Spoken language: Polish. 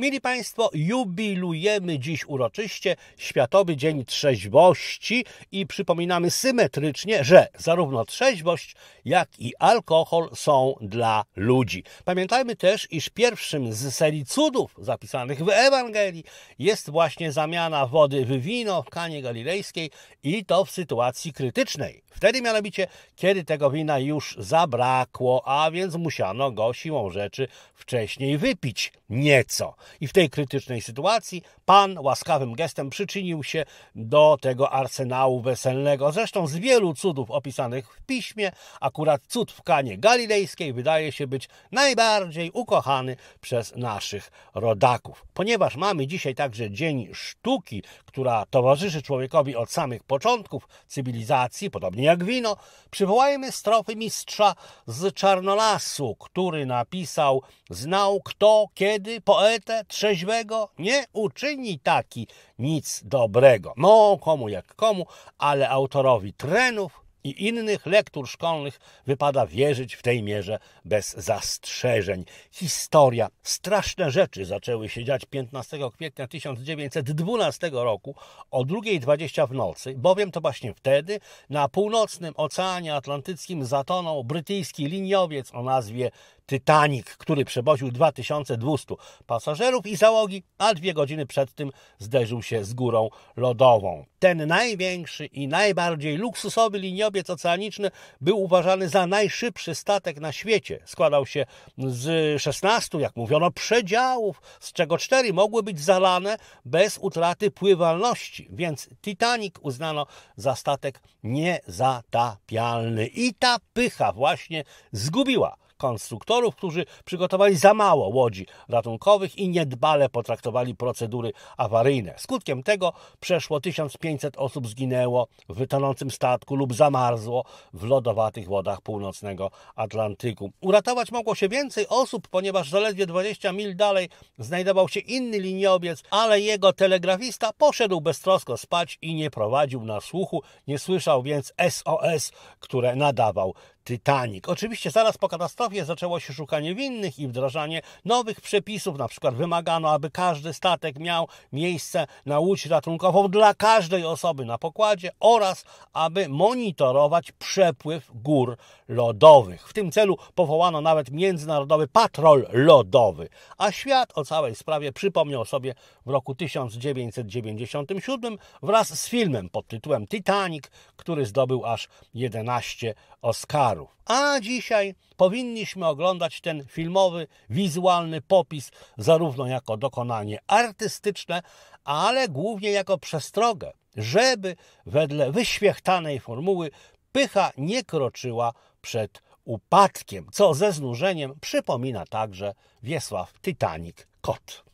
Mili Państwo, jubilujemy dziś uroczyście Światowy Dzień Trzeźwości i przypominamy symetrycznie, że zarówno trzeźwość, jak i alkohol są dla ludzi. Pamiętajmy też, iż pierwszym z serii cudów zapisanych w Ewangelii jest właśnie zamiana wody w wino w kanie galilejskiej i to w sytuacji krytycznej. Wtedy mianowicie, kiedy tego wina już zabrakło, a więc musiano go siłą rzeczy wcześniej wypić nieco. I w tej krytycznej sytuacji pan łaskawym gestem przyczynił się do tego arsenału weselnego. Zresztą z wielu cudów opisanych w piśmie, akurat cud w kanie galilejskiej wydaje się być najbardziej ukochany przez naszych rodaków. Ponieważ mamy dzisiaj także Dzień Sztuki, która towarzyszy człowiekowi od samych początków cywilizacji, podobnie jak wino, przywołajmy strofy mistrza z Czarnolasu, który napisał Znał kto, kiedy poetę, trzeźwego nie uczyni taki nic dobrego. No, komu jak komu, ale autorowi trenów i innych lektur szkolnych wypada wierzyć w tej mierze bez zastrzeżeń. Historia. Straszne rzeczy zaczęły się dziać 15 kwietnia 1912 roku o 2.20 w nocy, bowiem to właśnie wtedy na północnym Oceanie Atlantyckim zatonął brytyjski liniowiec o nazwie Titanic, który przewoził 2200 pasażerów i załogi, a dwie godziny przed tym zderzył się z górą lodową. Ten największy i najbardziej luksusowy liniowiec oceaniczny był uważany za najszybszy statek na świecie. Składał się z 16, jak mówiono, przedziałów, z czego cztery mogły być zalane bez utraty pływalności, więc Titanic uznano za statek niezatapialny. I ta pycha właśnie zgubiła konstruktorów, którzy przygotowali za mało łodzi ratunkowych i niedbale potraktowali procedury awaryjne. Skutkiem tego przeszło 1500 osób zginęło w tonącym statku lub zamarzło w lodowatych wodach północnego Atlantyku. Uratować mogło się więcej osób, ponieważ zaledwie 20 mil dalej znajdował się inny liniowiec, ale jego telegrafista poszedł beztrosko spać i nie prowadził na słuchu, nie słyszał więc SOS, które nadawał Titanic. Oczywiście zaraz po katastrofie zaczęło się szukanie winnych i wdrażanie nowych przepisów. Na przykład wymagano, aby każdy statek miał miejsce na łódź ratunkową dla każdej osoby na pokładzie oraz aby monitorować przepływ gór lodowych. W tym celu powołano nawet międzynarodowy patrol lodowy, a świat o całej sprawie przypomniał sobie w roku 1997 wraz z filmem pod tytułem Titanic, który zdobył aż 11 Oscarów. A dzisiaj powinniśmy oglądać ten filmowy, wizualny popis zarówno jako dokonanie artystyczne, ale głównie jako przestrogę, żeby wedle wyświechtanej formuły pycha nie kroczyła przed upadkiem, co ze znużeniem przypomina także Wiesław Titanic Kot.